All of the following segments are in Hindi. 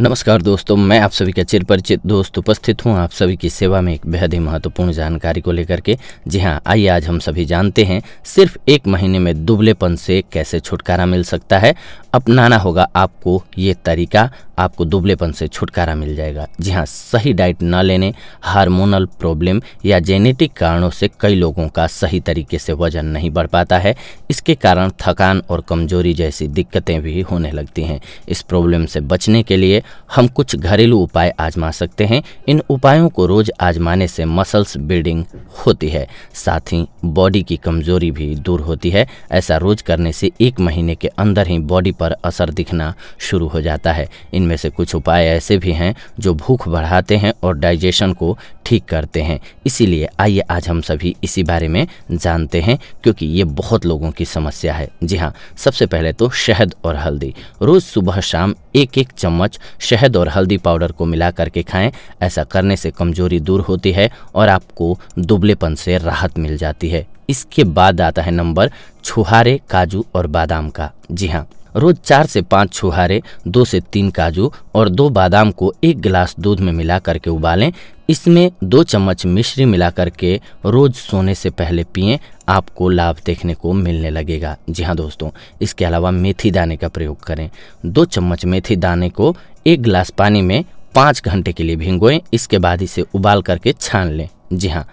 नमस्कार दोस्तों मैं आप सभी का चिर परिचित दोस्त उपस्थित हूँ आप सभी की सेवा में एक बेहद ही महत्वपूर्ण जानकारी को लेकर के जी हाँ आइए आज हम सभी जानते हैं सिर्फ एक महीने में दुबलेपन से कैसे छुटकारा मिल सकता है अपनाना होगा आपको ये तरीका आपको दुबलेपन से छुटकारा मिल जाएगा जी हाँ सही डाइट न लेने हारमोनल प्रॉब्लम या जेनेटिक कारणों से कई लोगों का सही तरीके से वजन नहीं बढ़ पाता है इसके कारण थकान और कमजोरी जैसी दिक्कतें भी होने लगती हैं इस प्रॉब्लम से बचने के लिए हम कुछ घरेलू उपाय आजमा सकते हैं इन उपायों को रोज आजमाने से मसल्स बिल्डिंग होती है साथ ही बॉडी की कमजोरी भी दूर होती है ऐसा रोज करने से एक महीने के अंदर ही बॉडी पर असर दिखना शुरू हो जाता है इनमें से कुछ उपाय ऐसे भी हैं जो भूख बढ़ाते हैं और डाइजेशन को ठीक करते हैं इसीलिए आइए आज हम सभी इसी बारे में जानते हैं क्योंकि ये बहुत लोगों की समस्या है जी हाँ सबसे पहले तो शहद और हल्दी रोज़ सुबह शाम एक एक चम्मच शहद और हल्दी पाउडर को मिला करके खाएं ऐसा करने से कमजोरी दूर होती है और आपको दुबलेपन से राहत मिल जाती है इसके बाद आता है नंबर छुहारे काजू और बादाम का जी हाँ रोज चार से पाँच छुहारे दो से तीन काजू और दो बादाम को एक गिलास दूध में मिला करके उबालें इसमें दो चम्मच मिश्री मिला करके रोज़ सोने से पहले पिए आपको लाभ देखने को मिलने लगेगा जी हाँ दोस्तों इसके अलावा मेथी दाने का प्रयोग करें दो चम्मच मेथी दाने को एक गिलास पानी में पाँच घंटे के लिए भिंगोएं इसके बाद इसे उबाल करके छान लें जी हाँ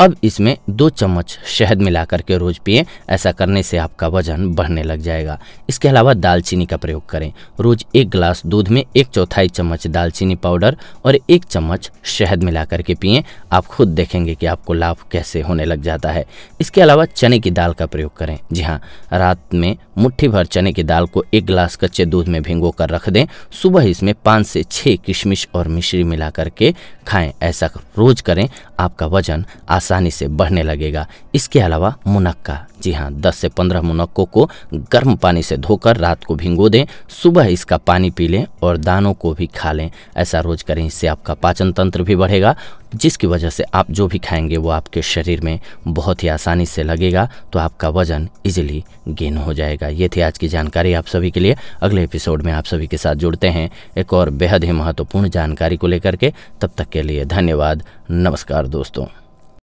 अब इसमें दो चम्मच शहद मिला करके रोज़ पिए ऐसा करने से आपका वजन बढ़ने लग जाएगा इसके अलावा दालचीनी का प्रयोग करें रोज़ एक गिलास दूध में एक चौथाई चम्मच दालचीनी पाउडर और एक चम्मच शहद मिला करके पिए आप खुद देखेंगे कि आपको लाभ कैसे होने लग जाता है इसके अलावा चने की दाल का प्रयोग करें जी हाँ रात में मुठ्ठी भर चने की दाल को एक गिलास कच्चे दूध में भिंगो कर रख दें सुबह इसमें पाँच से छः किशमिश और मिश्री मिला करके खाएँ ऐसा रोज़ करें आपका वजन आसान आसानी से बढ़ने लगेगा इसके अलावा मुनक्का जी हाँ 10 से 15 मुनक्कों को गर्म पानी से धोकर रात को भिंगो दें सुबह इसका पानी पी लें और दानों को भी खा लें ऐसा रोज करें इससे आपका पाचन तंत्र भी बढ़ेगा जिसकी वजह से आप जो भी खाएंगे वो आपके शरीर में बहुत ही आसानी से लगेगा तो आपका वजन इजिली गेन हो जाएगा ये थी आज की जानकारी आप सभी के लिए अगले एपिसोड में आप सभी के साथ जुड़ते हैं एक और बेहद ही महत्वपूर्ण जानकारी को लेकर के तब तक के लिए धन्यवाद नमस्कार दोस्तों